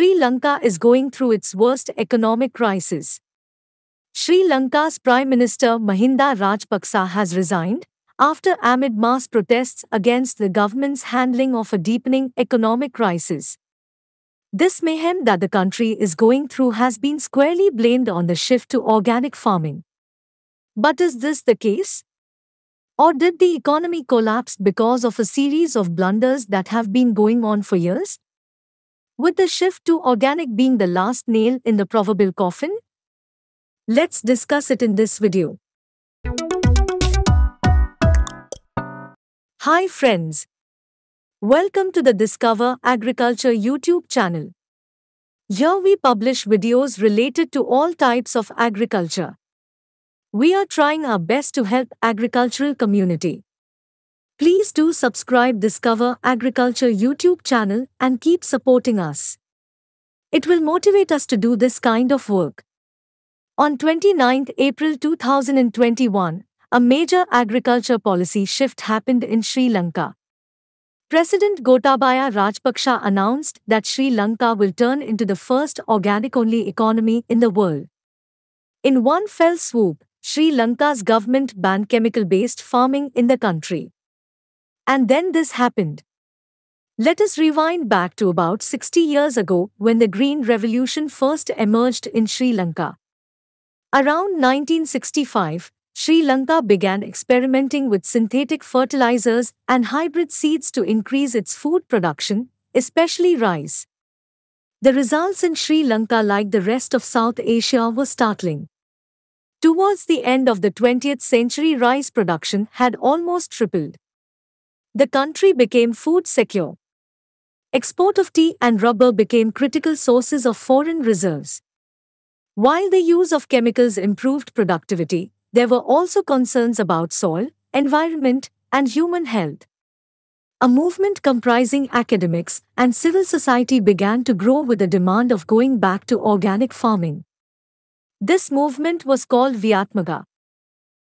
Sri Lanka is going through its worst economic crisis. Sri Lanka's Prime Minister Mahinda Rajapaksa has resigned after amid mass protests against the government's handling of a deepening economic crisis. This mayhem that the country is going through has been squarely blamed on the shift to organic farming. But is this the case? Or did the economy collapse because of a series of blunders that have been going on for years? with the shift to organic being the last nail in the proverbial coffin? Let's discuss it in this video. Hi friends. Welcome to the Discover Agriculture YouTube channel. Here we publish videos related to all types of agriculture. We are trying our best to help agricultural community. Please do subscribe Discover Agriculture YouTube channel and keep supporting us. It will motivate us to do this kind of work. On 29 April 2021, a major agriculture policy shift happened in Sri Lanka. President Gotabaya Rajapaksa announced that Sri Lanka will turn into the first organic-only economy in the world. In one fell swoop, Sri Lanka's government banned chemical-based farming in the country. And then this happened. Let us rewind back to about 60 years ago when the Green Revolution first emerged in Sri Lanka. Around 1965, Sri Lanka began experimenting with synthetic fertilizers and hybrid seeds to increase its food production, especially rice. The results in Sri Lanka, like the rest of South Asia, were startling. Towards the end of the 20th century, rice production had almost tripled the country became food secure. Export of tea and rubber became critical sources of foreign reserves. While the use of chemicals improved productivity, there were also concerns about soil, environment, and human health. A movement comprising academics and civil society began to grow with the demand of going back to organic farming. This movement was called Vyatmaga.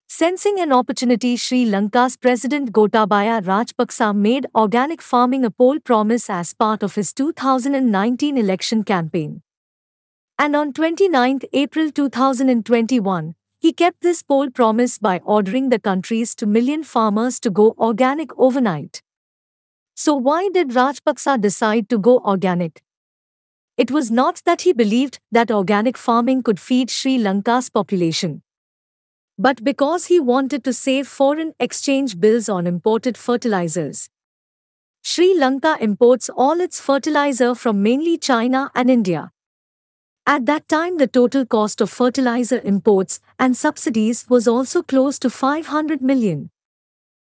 Sensing an opportunity, Sri Lanka's President Gotabaya Rajapaksa made organic farming a poll promise as part of his 2019 election campaign. And on 29 April 2021, he kept this poll promise by ordering the country's 2 million farmers to go organic overnight. So why did Rajapaksa decide to go organic? It was not that he believed that organic farming could feed Sri Lanka's population but because he wanted to save foreign exchange bills on imported fertilizers. Sri Lanka imports all its fertilizer from mainly China and India. At that time, the total cost of fertilizer imports and subsidies was also close to 500 million.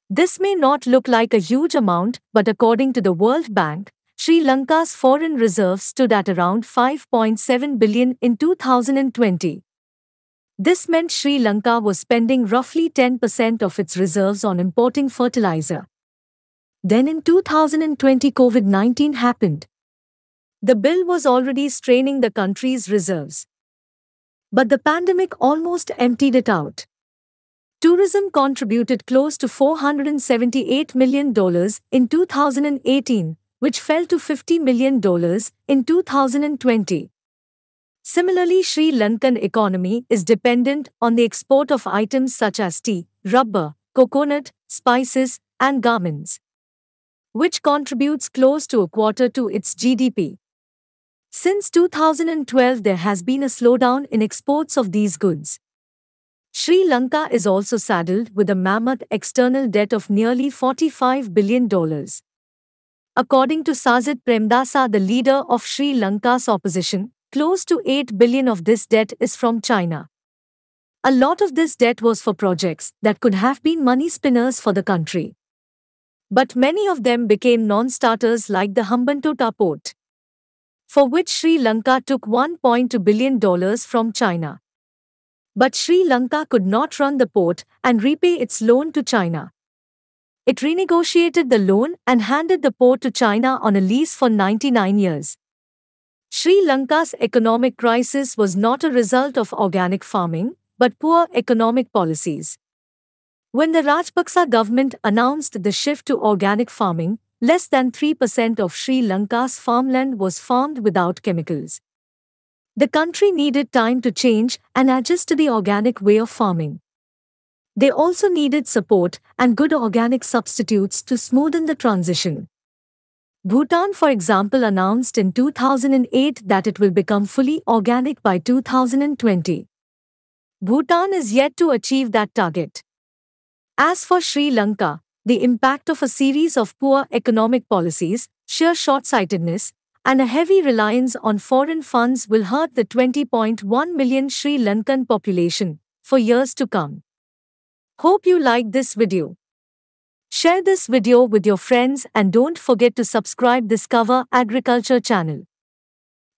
This may not look like a huge amount, but according to the World Bank, Sri Lanka's foreign reserves stood at around 5.7 billion in 2020. This meant Sri Lanka was spending roughly 10% of its reserves on importing fertilizer. Then in 2020 COVID-19 happened. The bill was already straining the country's reserves. But the pandemic almost emptied it out. Tourism contributed close to $478 million in 2018, which fell to $50 million in 2020. Similarly, Sri Lankan economy is dependent on the export of items such as tea, rubber, coconut, spices, and garments, which contributes close to a quarter to its GDP. Since 2012, there has been a slowdown in exports of these goods. Sri Lanka is also saddled with a mammoth external debt of nearly $45 billion. According to Sajid Premdasa, the leader of Sri Lanka's opposition, Close to 8 billion of this debt is from China. A lot of this debt was for projects that could have been money spinners for the country. But many of them became non-starters like the Hambantota port, for which Sri Lanka took $1.2 billion from China. But Sri Lanka could not run the port and repay its loan to China. It renegotiated the loan and handed the port to China on a lease for 99 years. Sri Lanka's economic crisis was not a result of organic farming, but poor economic policies. When the Rajapaksa government announced the shift to organic farming, less than 3% of Sri Lanka's farmland was farmed without chemicals. The country needed time to change and adjust to the organic way of farming. They also needed support and good organic substitutes to smoothen the transition. Bhutan, for example, announced in 2008 that it will become fully organic by 2020. Bhutan is yet to achieve that target. As for Sri Lanka, the impact of a series of poor economic policies, sheer short sightedness, and a heavy reliance on foreign funds will hurt the 20.1 million Sri Lankan population for years to come. Hope you like this video. Share this video with your friends and don't forget to subscribe Discover Agriculture channel.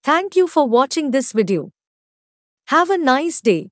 Thank you for watching this video. Have a nice day.